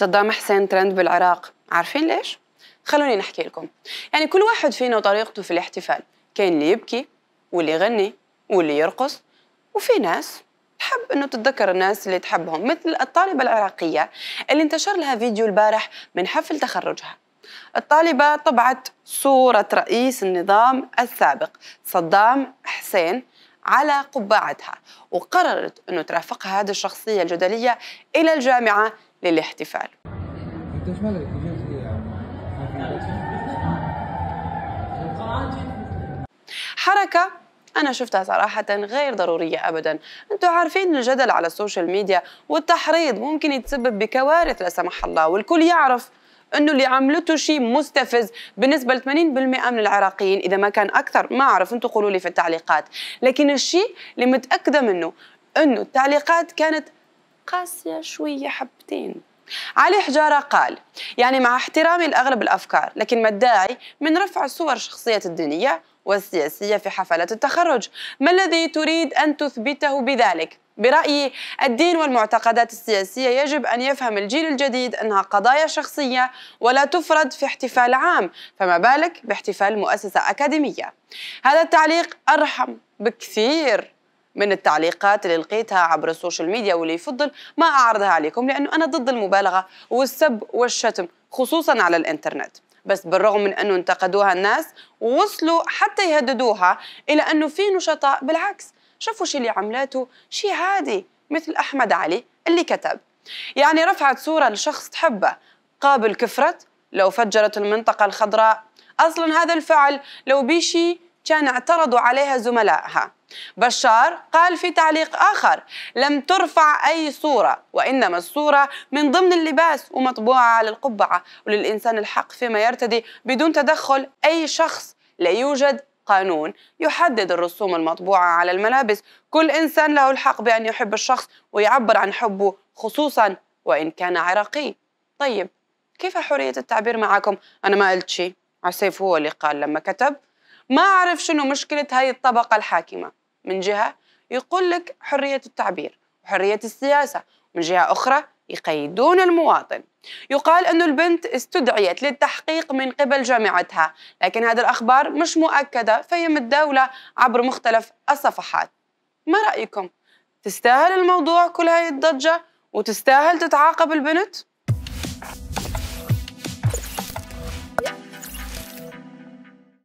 صدام حسين ترند بالعراق عارفين ليش؟ خلوني نحكي لكم يعني كل واحد فينا وطريقته في الاحتفال كاين اللي يبكي واللي يغني واللي يرقص وفي ناس تحب انه تتذكر الناس اللي تحبهم مثل الطالبه العراقيه اللي انتشر لها فيديو البارح من حفل تخرجها الطالبه طبعت صوره رئيس النظام السابق صدام حسين على قبعتها وقررت انه ترافقها هذه الشخصيه الجدليه الى الجامعه للاحتفال حركة أنا شفتها صراحة غير ضرورية أبدا أنتم عارفين الجدل على السوشيال ميديا والتحريض ممكن يتسبب بكوارث لا سمح الله والكل يعرف انه اللي عملته شيء مستفز بالنسبه ل 80% من العراقيين اذا ما كان اكثر ما اعرف انتم قولوا لي في التعليقات لكن الشيء اللي متاكده منه انه التعليقات كانت قاسية شوية حبتين علي حجارة قال يعني مع احترامي لأغلب الأفكار لكن ما الداعي من رفع صور شخصية الدينية والسياسية في حفلات التخرج ما الذي تريد أن تثبته بذلك؟ برأيي الدين والمعتقدات السياسية يجب أن يفهم الجيل الجديد أنها قضايا شخصية ولا تفرض في احتفال عام فما بالك باحتفال مؤسسة أكاديمية هذا التعليق أرحم بكثير من التعليقات اللي لقيتها عبر السوشيال ميديا واللي يفضل ما أعرضها عليكم لأنه أنا ضد المبالغة والسب والشتم خصوصا على الإنترنت بس بالرغم من أنه انتقدوها الناس وصلوا حتى يهددوها إلى أنه في نشطاء بالعكس شافوا شي اللي عملاته شي عادي مثل أحمد علي اللي كتب يعني رفعت صورة لشخص تحبه قابل كفرت لو فجرت المنطقة الخضراء أصلا هذا الفعل لو بيشي كان اعترضوا عليها زملائها بشار قال في تعليق آخر لم ترفع أي صورة وإنما الصورة من ضمن اللباس ومطبوعة على القبعة وللإنسان الحق فيما يرتدي بدون تدخل أي شخص لا يوجد قانون يحدد الرسوم المطبوعة على الملابس كل إنسان له الحق بأن يحب الشخص ويعبر عن حبه خصوصا وإن كان عراقي طيب كيف حرية التعبير معكم؟ أنا ما قلت شيء عسيف هو اللي قال لما كتب ما أعرف شنو مشكلة هاي الطبقة الحاكمة من جهة يقول لك حرية التعبير وحرية السياسة من جهة أخرى يقيدون المواطن يقال أن البنت استدعيت للتحقيق من قبل جامعتها لكن هذه الأخبار مش مؤكدة فيم الدولة عبر مختلف الصفحات ما رأيكم؟ تستاهل الموضوع كل هاي الضجة وتستاهل تتعاقب البنت؟